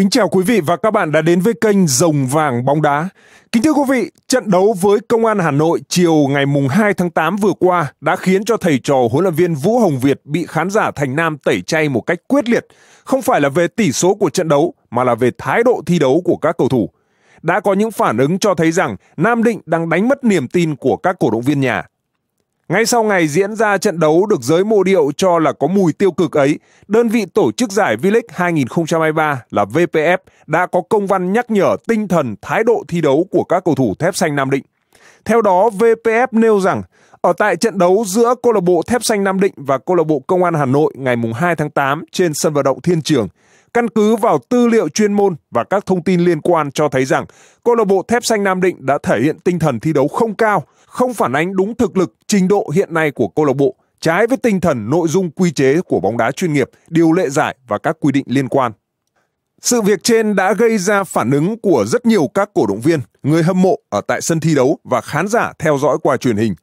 kính chào quý vị và các bạn đã đến với kênh Rồng Vàng Bóng Đá. Kính thưa quý vị, trận đấu với Công an Hà Nội chiều ngày mùng 2 tháng 8 vừa qua đã khiến cho thầy trò huấn luyện viên Vũ Hồng Việt bị khán giả Thành Nam tẩy chay một cách quyết liệt, không phải là về tỷ số của trận đấu mà là về thái độ thi đấu của các cầu thủ. Đã có những phản ứng cho thấy rằng Nam Định đang đánh mất niềm tin của các cổ động viên nhà. Ngay sau ngày diễn ra trận đấu được giới mộ điệu cho là có mùi tiêu cực ấy, đơn vị tổ chức giải V-League 2023 là VPF đã có công văn nhắc nhở tinh thần thái độ thi đấu của các cầu thủ thép xanh Nam Định. Theo đó, VPF nêu rằng ở tại trận đấu giữa câu lạc bộ Thép xanh Nam Định và câu lạc bộ Công an Hà Nội ngày 2 tháng 8 trên sân vận động Thiên Trường, căn cứ vào tư liệu chuyên môn và các thông tin liên quan cho thấy rằng câu lạc bộ Thép xanh Nam Định đã thể hiện tinh thần thi đấu không cao, không phản ánh đúng thực lực, trình độ hiện nay của câu lạc bộ, trái với tinh thần nội dung quy chế của bóng đá chuyên nghiệp, điều lệ giải và các quy định liên quan. Sự việc trên đã gây ra phản ứng của rất nhiều các cổ động viên, người hâm mộ ở tại sân thi đấu và khán giả theo dõi qua truyền hình.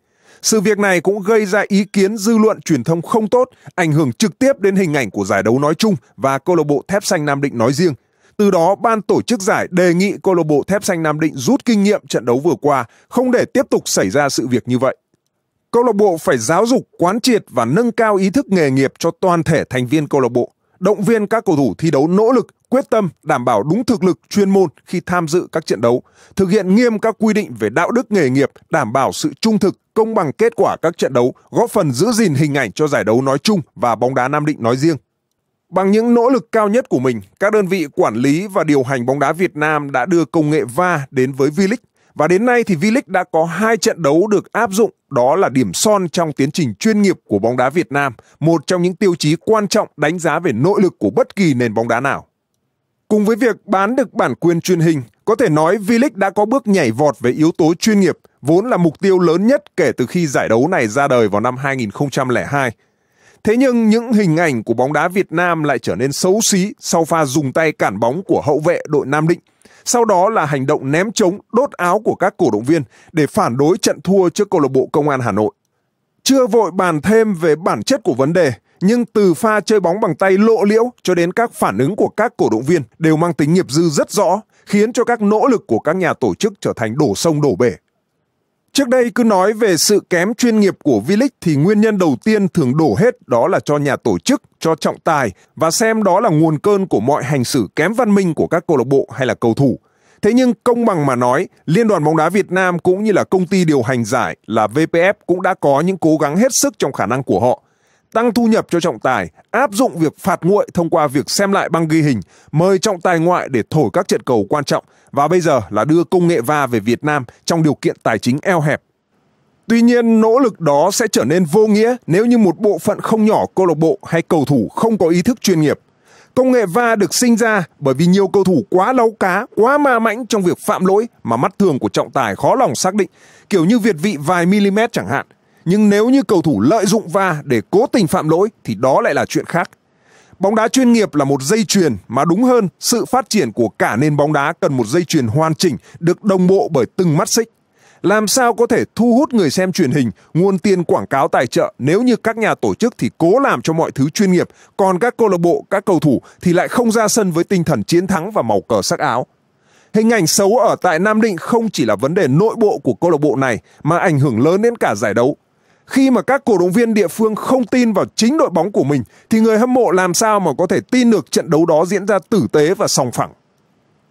Sự việc này cũng gây ra ý kiến dư luận truyền thông không tốt, ảnh hưởng trực tiếp đến hình ảnh của giải đấu nói chung và câu lạc bộ Thép Xanh Nam Định nói riêng từ đó, ban tổ chức giải đề nghị câu lạc bộ Thép Xanh Nam Định rút kinh nghiệm trận đấu vừa qua, không để tiếp tục xảy ra sự việc như vậy. Câu lạc bộ phải giáo dục, quán triệt và nâng cao ý thức nghề nghiệp cho toàn thể thành viên câu lạc bộ, động viên các cầu thủ thi đấu nỗ lực, quyết tâm đảm bảo đúng thực lực chuyên môn khi tham dự các trận đấu, thực hiện nghiêm các quy định về đạo đức nghề nghiệp, đảm bảo sự trung thực, công bằng kết quả các trận đấu, góp phần giữ gìn hình ảnh cho giải đấu nói chung và bóng đá Nam Định nói riêng. Bằng những nỗ lực cao nhất của mình, các đơn vị quản lý và điều hành bóng đá Việt Nam đã đưa công nghệ VAR đến với V-League. Và đến nay thì V-League đã có hai trận đấu được áp dụng, đó là điểm son trong tiến trình chuyên nghiệp của bóng đá Việt Nam, một trong những tiêu chí quan trọng đánh giá về nội lực của bất kỳ nền bóng đá nào. Cùng với việc bán được bản quyền truyền hình, có thể nói V-League đã có bước nhảy vọt về yếu tố chuyên nghiệp, vốn là mục tiêu lớn nhất kể từ khi giải đấu này ra đời vào năm 2002 Thế nhưng những hình ảnh của bóng đá Việt Nam lại trở nên xấu xí sau pha dùng tay cản bóng của hậu vệ đội Nam Định. Sau đó là hành động ném trống, đốt áo của các cổ động viên để phản đối trận thua trước câu lạc bộ Công an Hà Nội. Chưa vội bàn thêm về bản chất của vấn đề, nhưng từ pha chơi bóng bằng tay lộ liễu cho đến các phản ứng của các cổ động viên đều mang tính nghiệp dư rất rõ, khiến cho các nỗ lực của các nhà tổ chức trở thành đổ sông đổ bể. Trước đây cứ nói về sự kém chuyên nghiệp của V-League thì nguyên nhân đầu tiên thường đổ hết đó là cho nhà tổ chức, cho trọng tài và xem đó là nguồn cơn của mọi hành xử kém văn minh của các câu lạc bộ hay là cầu thủ. Thế nhưng công bằng mà nói, Liên đoàn bóng đá Việt Nam cũng như là công ty điều hành giải là VPF cũng đã có những cố gắng hết sức trong khả năng của họ tăng thu nhập cho trọng tài, áp dụng việc phạt nguội thông qua việc xem lại băng ghi hình, mời trọng tài ngoại để thổi các trận cầu quan trọng và bây giờ là đưa công nghệ va về Việt Nam trong điều kiện tài chính eo hẹp. Tuy nhiên, nỗ lực đó sẽ trở nên vô nghĩa nếu như một bộ phận không nhỏ câu lạc bộ hay cầu thủ không có ý thức chuyên nghiệp. Công nghệ VA được sinh ra bởi vì nhiều cầu thủ quá láu cá, quá ma mãnh trong việc phạm lỗi mà mắt thường của trọng tài khó lòng xác định, kiểu như việt vị vài mm chẳng hạn. Nhưng nếu như cầu thủ lợi dụng va để cố tình phạm lỗi thì đó lại là chuyện khác. Bóng đá chuyên nghiệp là một dây chuyền mà đúng hơn, sự phát triển của cả nền bóng đá cần một dây chuyền hoàn chỉnh được đồng bộ bởi từng mắt xích. Làm sao có thể thu hút người xem truyền hình, nguồn tiền quảng cáo tài trợ nếu như các nhà tổ chức thì cố làm cho mọi thứ chuyên nghiệp, còn các câu lạc bộ, các cầu thủ thì lại không ra sân với tinh thần chiến thắng và màu cờ sắc áo. Hình ảnh xấu ở tại Nam Định không chỉ là vấn đề nội bộ của câu lạc bộ này mà ảnh hưởng lớn đến cả giải đấu. Khi mà các cổ động viên địa phương không tin vào chính đội bóng của mình thì người hâm mộ làm sao mà có thể tin được trận đấu đó diễn ra tử tế và sòng phẳng.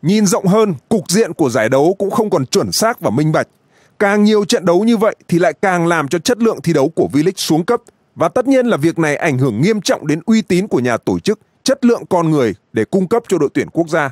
Nhìn rộng hơn, cục diện của giải đấu cũng không còn chuẩn xác và minh bạch. Càng nhiều trận đấu như vậy thì lại càng làm cho chất lượng thi đấu của V-League xuống cấp và tất nhiên là việc này ảnh hưởng nghiêm trọng đến uy tín của nhà tổ chức, chất lượng con người để cung cấp cho đội tuyển quốc gia.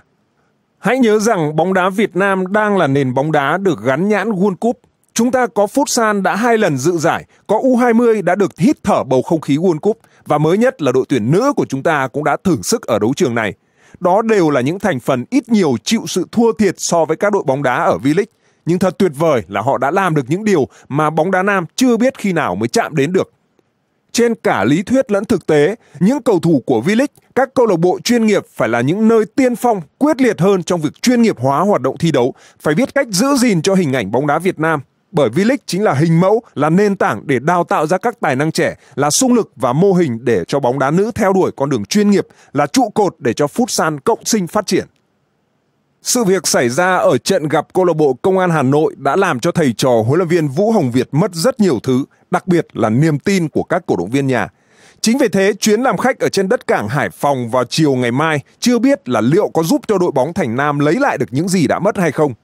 Hãy nhớ rằng bóng đá Việt Nam đang là nền bóng đá được gắn nhãn World Cup Chúng ta có Futsal đã hai lần dự giải, có U20 đã được hít thở bầu không khí World Cup và mới nhất là đội tuyển nữ của chúng ta cũng đã thử sức ở đấu trường này. Đó đều là những thành phần ít nhiều chịu sự thua thiệt so với các đội bóng đá ở V-League. Nhưng thật tuyệt vời là họ đã làm được những điều mà bóng đá nam chưa biết khi nào mới chạm đến được. Trên cả lý thuyết lẫn thực tế, những cầu thủ của V-League, các câu lạc bộ chuyên nghiệp phải là những nơi tiên phong, quyết liệt hơn trong việc chuyên nghiệp hóa hoạt động thi đấu, phải biết cách giữ gìn cho hình ảnh bóng đá Việt Nam bởi V-League chính là hình mẫu, là nền tảng để đào tạo ra các tài năng trẻ, là sung lực và mô hình để cho bóng đá nữ theo đuổi con đường chuyên nghiệp, là trụ cột để cho San cộng sinh phát triển. Sự việc xảy ra ở trận gặp câu lạc bộ Công an Hà Nội đã làm cho thầy trò huấn luyện viên Vũ Hồng Việt mất rất nhiều thứ, đặc biệt là niềm tin của các cổ động viên nhà. Chính vì thế, chuyến làm khách ở trên đất cảng Hải Phòng vào chiều ngày mai chưa biết là liệu có giúp cho đội bóng Thành Nam lấy lại được những gì đã mất hay không.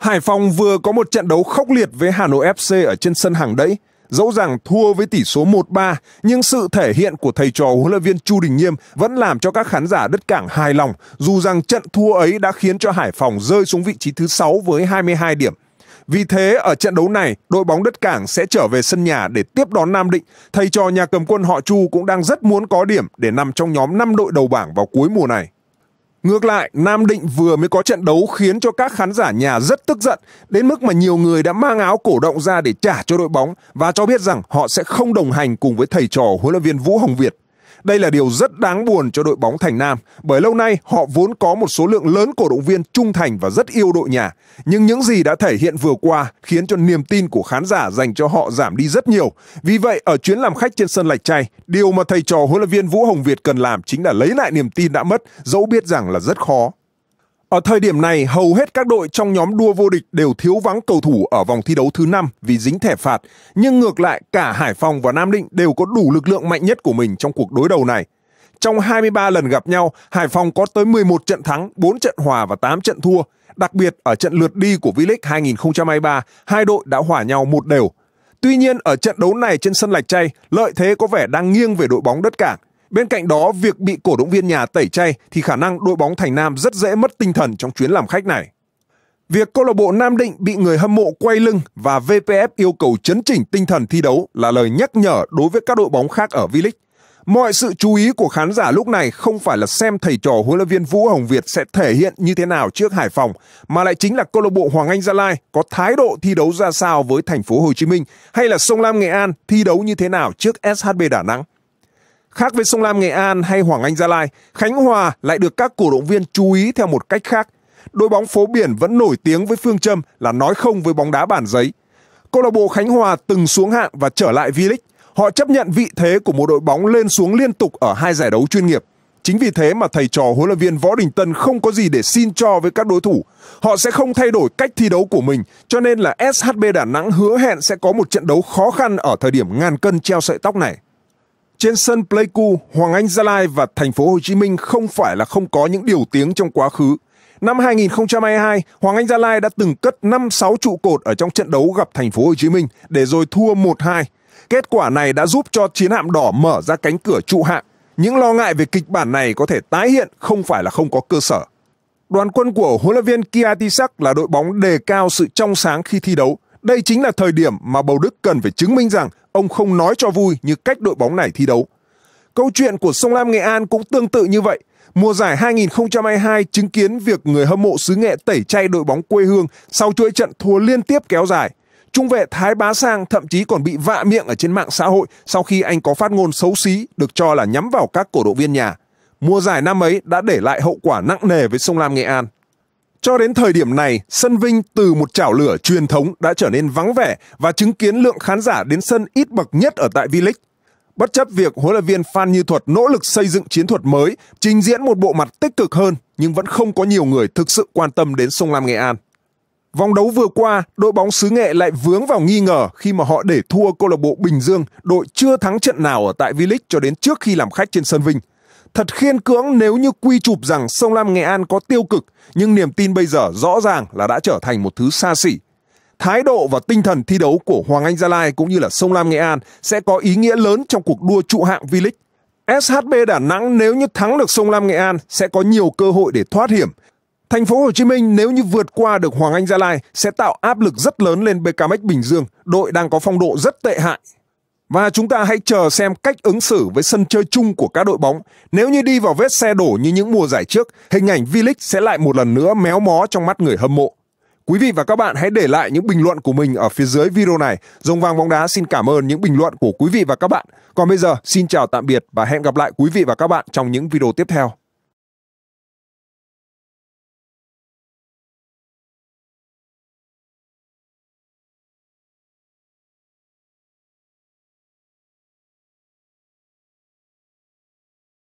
Hải Phòng vừa có một trận đấu khốc liệt với Hà Nội FC ở trên sân hàng đẫy. Dẫu rằng thua với tỷ số 1-3, nhưng sự thể hiện của thầy trò huấn luyện viên Chu Đình Nghiêm vẫn làm cho các khán giả đất cảng hài lòng, dù rằng trận thua ấy đã khiến cho Hải Phòng rơi xuống vị trí thứ 6 với 22 điểm. Vì thế, ở trận đấu này, đội bóng đất cảng sẽ trở về sân nhà để tiếp đón Nam Định. Thầy trò nhà cầm quân họ Chu cũng đang rất muốn có điểm để nằm trong nhóm 5 đội đầu bảng vào cuối mùa này. Ngược lại, Nam Định vừa mới có trận đấu khiến cho các khán giả nhà rất tức giận, đến mức mà nhiều người đã mang áo cổ động ra để trả cho đội bóng và cho biết rằng họ sẽ không đồng hành cùng với thầy trò huấn luyện viên Vũ Hồng Việt đây là điều rất đáng buồn cho đội bóng Thành Nam, bởi lâu nay họ vốn có một số lượng lớn cổ động viên trung thành và rất yêu đội nhà. Nhưng những gì đã thể hiện vừa qua khiến cho niềm tin của khán giả dành cho họ giảm đi rất nhiều. Vì vậy, ở chuyến làm khách trên sân Lạch Tray, điều mà thầy trò huấn luyện viên Vũ Hồng Việt cần làm chính là lấy lại niềm tin đã mất, dẫu biết rằng là rất khó. Ở thời điểm này, hầu hết các đội trong nhóm đua vô địch đều thiếu vắng cầu thủ ở vòng thi đấu thứ 5 vì dính thẻ phạt, nhưng ngược lại cả Hải Phòng và Nam Định đều có đủ lực lượng mạnh nhất của mình trong cuộc đối đầu này. Trong 23 lần gặp nhau, Hải Phòng có tới 11 trận thắng, 4 trận hòa và 8 trận thua. Đặc biệt ở trận lượt đi của V-League 2023, hai đội đã hòa nhau một đều. Tuy nhiên ở trận đấu này trên sân Lạch Chay, lợi thế có vẻ đang nghiêng về đội bóng đất cảng Bên cạnh đó, việc bị cổ động viên nhà tẩy chay thì khả năng đội bóng Thành Nam rất dễ mất tinh thần trong chuyến làm khách này. Việc câu lạc bộ Nam Định bị người hâm mộ quay lưng và VPF yêu cầu chấn chỉnh tinh thần thi đấu là lời nhắc nhở đối với các đội bóng khác ở V-League. Mọi sự chú ý của khán giả lúc này không phải là xem thầy trò huấn luyện viên Vũ Hồng Việt sẽ thể hiện như thế nào trước Hải Phòng, mà lại chính là câu lạc bộ Hoàng Anh Gia Lai có thái độ thi đấu ra sao với thành phố Hồ Chí Minh hay là Sông Lam Nghệ An thi đấu như thế nào trước SHB Đà Nẵng. Khác với Sông Lam Nghệ An hay Hoàng Anh Gia Lai, Khánh Hòa lại được các cổ động viên chú ý theo một cách khác. Đội bóng phố biển vẫn nổi tiếng với phương châm là nói không với bóng đá bản giấy. Câu lạc bộ Khánh Hòa từng xuống hạng và trở lại V-League. Họ chấp nhận vị thế của một đội bóng lên xuống liên tục ở hai giải đấu chuyên nghiệp. Chính vì thế mà thầy trò huấn luyện viên Võ Đình Tân không có gì để xin cho với các đối thủ. Họ sẽ không thay đổi cách thi đấu của mình, cho nên là SHB Đà Nẵng hứa hẹn sẽ có một trận đấu khó khăn ở thời điểm ngàn cân treo sợi tóc này. Trên sân Pleiku, Hoàng Anh Gia Lai và thành phố Hồ Chí Minh không phải là không có những điều tiếng trong quá khứ. Năm 2022, Hoàng Anh Gia Lai đã từng cất 5-6 trụ cột ở trong trận đấu gặp thành phố Hồ Chí Minh để rồi thua 1-2. Kết quả này đã giúp cho chiến hạm đỏ mở ra cánh cửa trụ hạng. Những lo ngại về kịch bản này có thể tái hiện không phải là không có cơ sở. Đoàn quân của huấn luyện viên Kiatisak là đội bóng đề cao sự trong sáng khi thi đấu – đây chính là thời điểm mà Bầu Đức cần phải chứng minh rằng ông không nói cho vui như cách đội bóng này thi đấu. Câu chuyện của Sông Lam Nghệ An cũng tương tự như vậy. Mùa giải 2022 chứng kiến việc người hâm mộ xứ Nghệ tẩy chay đội bóng quê hương sau chuỗi trận thua liên tiếp kéo dài. Trung vệ Thái Bá Sang thậm chí còn bị vạ miệng ở trên mạng xã hội sau khi anh có phát ngôn xấu xí được cho là nhắm vào các cổ động viên nhà. Mùa giải năm ấy đã để lại hậu quả nặng nề với Sông Lam Nghệ An. Cho đến thời điểm này, sân Vinh từ một chảo lửa truyền thống đã trở nên vắng vẻ và chứng kiến lượng khán giả đến sân ít bậc nhất ở tại V-League. Bất chấp việc huấn luyện viên Phan Như Thuật nỗ lực xây dựng chiến thuật mới, trình diễn một bộ mặt tích cực hơn nhưng vẫn không có nhiều người thực sự quan tâm đến sông Lam Nghệ An. Vòng đấu vừa qua, đội bóng xứ Nghệ lại vướng vào nghi ngờ khi mà họ để thua câu lạc bộ Bình Dương, đội chưa thắng trận nào ở tại V-League cho đến trước khi làm khách trên sân Vinh. Thật khiên cưỡng nếu như quy chụp rằng sông Lam Nghệ An có tiêu cực, nhưng niềm tin bây giờ rõ ràng là đã trở thành một thứ xa xỉ. Thái độ và tinh thần thi đấu của Hoàng Anh Gia Lai cũng như là sông Lam Nghệ An sẽ có ý nghĩa lớn trong cuộc đua trụ hạng V-League. SHB Đà Nẵng nếu như thắng được sông Lam Nghệ An sẽ có nhiều cơ hội để thoát hiểm. Thành phố Hồ Chí Minh nếu như vượt qua được Hoàng Anh Gia Lai sẽ tạo áp lực rất lớn lên BKMX Bình Dương, đội đang có phong độ rất tệ hại và chúng ta hãy chờ xem cách ứng xử với sân chơi chung của các đội bóng. Nếu như đi vào vết xe đổ như những mùa giải trước, hình ảnh V-League sẽ lại một lần nữa méo mó trong mắt người hâm mộ. Quý vị và các bạn hãy để lại những bình luận của mình ở phía dưới video này. dòng vàng bóng đá xin cảm ơn những bình luận của quý vị và các bạn. Còn bây giờ, xin chào tạm biệt và hẹn gặp lại quý vị và các bạn trong những video tiếp theo.